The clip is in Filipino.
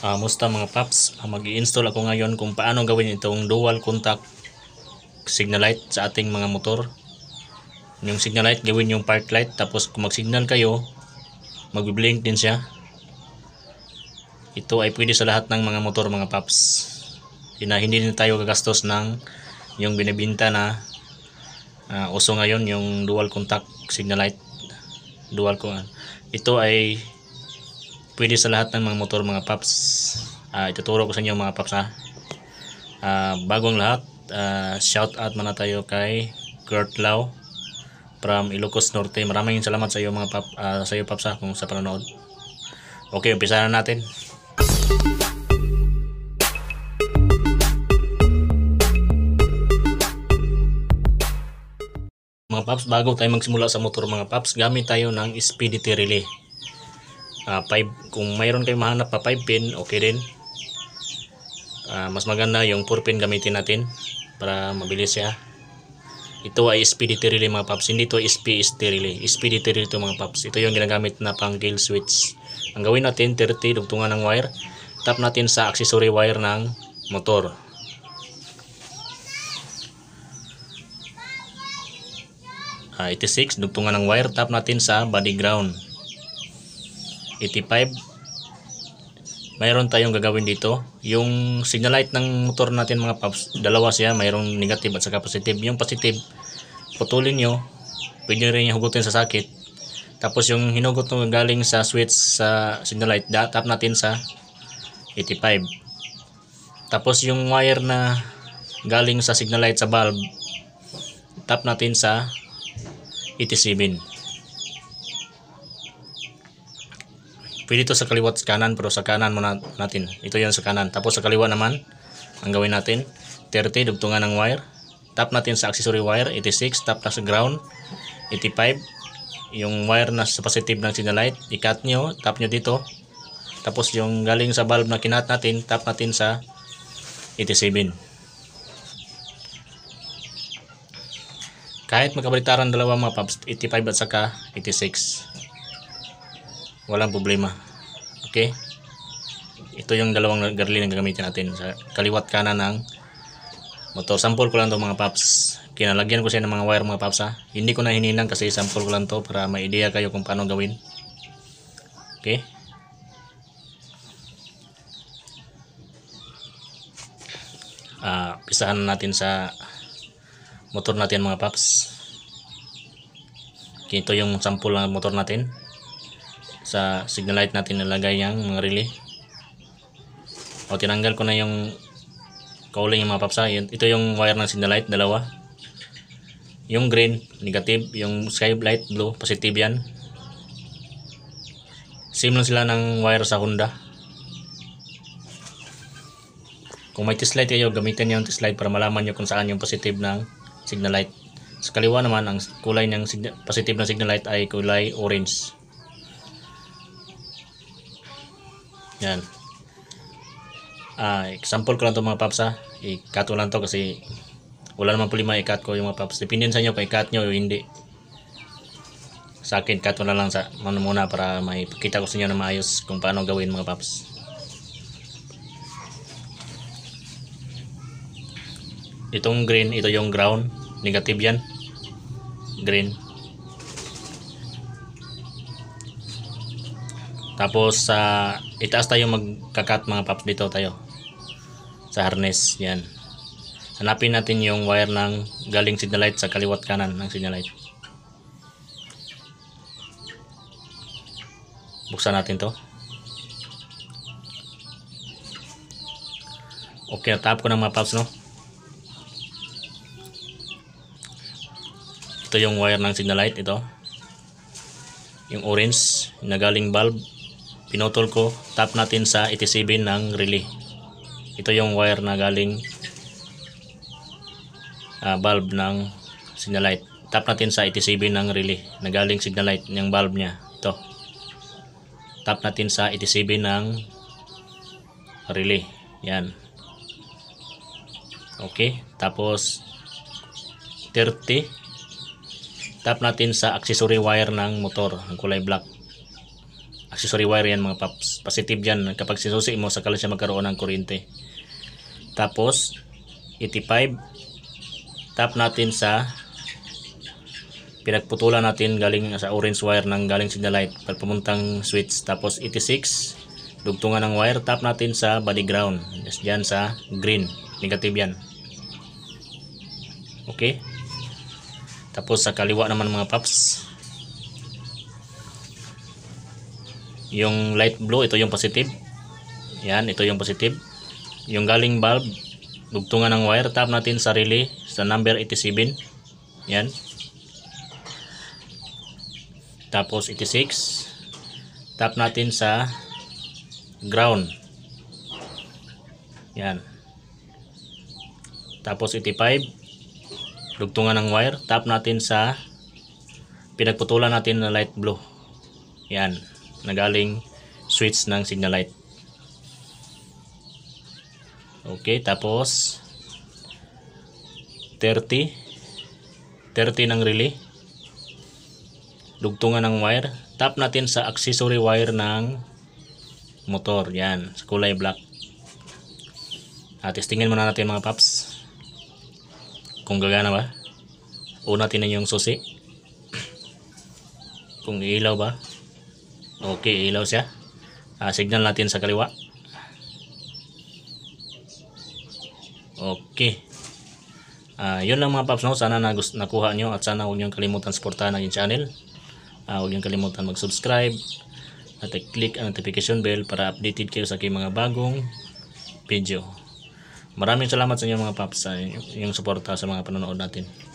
Uh, musta mga paps, uh, ah, mag install ako ngayon kung paano gawin itong dual contact signal light sa ating mga motor. Yung signal light, gawin yung park light. Tapos kung mag-signal kayo, mag-blink din siya. Ito ay pwede sa lahat ng mga motor mga paps. Ina, hindi na tayo gagastos ng yung binibinta na uh, uso ngayon yung dual contact signal light. Dual ko. Ito ay pwede sa lahat ng mga motor mga paps uh, ituturo ko sa inyo mga paps ha uh, bagong lahat uh, ah, shout out muna tayo kay Kurt Lau from Ilocos Norte maraming salamat sa iyo mga pap, uh, sa iyo paps ha kung sa panonood okay umpisa na natin mga paps bago tayo magsimula sa motor mga paps gamit tayo ng speedity relay uh, five, kung mayroon kayong mahanap pa 5 pin okay din uh, mas maganda yung 4 pin gamitin natin para mabilis siya ito ay SPD relay mga paps hindi ito SPST relay SPD relay ito mga paps ito yung ginagamit na pang gale switch ang gawin natin 30 dugtungan ng wire tap natin sa accessory wire ng motor uh, ah, 86 dugtungan ng wire tap natin sa body ground 85 mayroon tayong gagawin dito yung signal light ng motor natin mga pups dalawa siya mayroong negative at saka positive yung positive putulin nyo pwede rin yung hugutin sa sakit tapos yung hinugot nung galing sa switch sa signal light tap natin sa 85 tapos yung wire na galing sa signal light sa bulb tap natin sa 87 pwede sa kaliwa at sa kanan pero sa kanan muna natin ito yan sa kanan tapos sa kaliwa naman ang gawin natin 30 dugtungan ng wire tap natin sa accessory wire 86 tap na sa ground 85 yung wire na sa positive ng signal light i nyo tap nyo dito tapos yung galing sa valve na kinat natin tap natin sa 87 kahit magkabalitaran dalawa mga paps 85 at saka 86 walang problema okay ito yung dalawang garli na gagamitin natin sa kaliwat kanan ng motor sample ko lang to mga paps kinalagyan ko siya ng mga wire mga paps ha hindi ko na hininang kasi sample ko lang to para may idea kayo kung paano gawin okay uh, pisahan natin sa motor natin mga paps ito yung sample ng motor natin sa signal light natin nilagay yung mga relay o tinanggal ko na yung cowling yung mga papsa ito yung wire ng signal light dalawa yung green negative yung sky light blue positive yan same lang sila ng wire sa Honda kung may test light kayo gamitin niyo yung test light para malaman niyo kung saan yung positive ng signal light sa kaliwa naman ang kulay ng positive ng signal light ay kulay orange Yan. Ah, example ko lang to mga paps ha. I-cut ko lang to kasi wala naman problema i-cut ko yung mga paps. Depende sa inyo kung i-cut nyo o hindi. Sa akin, cut ko na lang sa ano muna para makita ko sa inyo na maayos kung paano gawin mga paps. Itong green, ito yung ground. Negative yan. Green. Tapos sa uh, itaas tayo magka-cut mga paps dito tayo. Sa harness 'yan. Hanapin natin yung wire ng galing signal light sa kaliwat kanan ng signal light. Buksan natin 'to. Okay, tap ko ng mga paps no. Ito yung wire ng signal light ito. Yung orange, na galing bulb pinutol ko tap natin sa 87 ng relay ito yung wire na galing uh, bulb ng signal light tap natin sa 87 ng relay na galing signal light yung bulb niya ito tap natin sa 87 ng relay yan okay tapos 30 tap natin sa accessory wire ng motor ang kulay black Accessory wire yan mga paps. Positive yan kapag sisusi mo sakala siya magkaroon ng kuryente. Tapos 85 tap natin sa pinagputulan natin galing sa orange wire ng galing signal light pagpumuntang switch. Tapos 86 dugtungan ng wire tap natin sa body ground. Just dyan sa green. Negative yan. Okay. Tapos sa kaliwa naman mga paps yung light blue ito yung positive yan ito yung positive yung galing bulb dugtungan ng wire tap natin sa relay sa number 87 yan tapos 86 tap natin sa ground yan tapos 85 dugtungan ng wire tap natin sa pinagputulan natin na light blue yan na galing switch ng signal light. Okay, tapos 30 30 ng relay. Lugtungan ng wire. Tap natin sa accessory wire ng motor. Yan, sa kulay black. At testingin muna natin mga paps. Kung gagana ba. Una tinan yung susi. Kung ilaw ba. Okay, ilaw siya. Uh, signal natin sa kaliwa. Okay. Uh, yun lang mga paps no. Sana nakuha nyo at sana huwag nyo kalimutan supportahan ang channel. Uh, huwag nyo kalimutan mag-subscribe at i-click ang notification bell para updated kayo sa aking mga bagong video. Maraming salamat sa inyo mga paps sa inyong suporta sa mga panonood natin.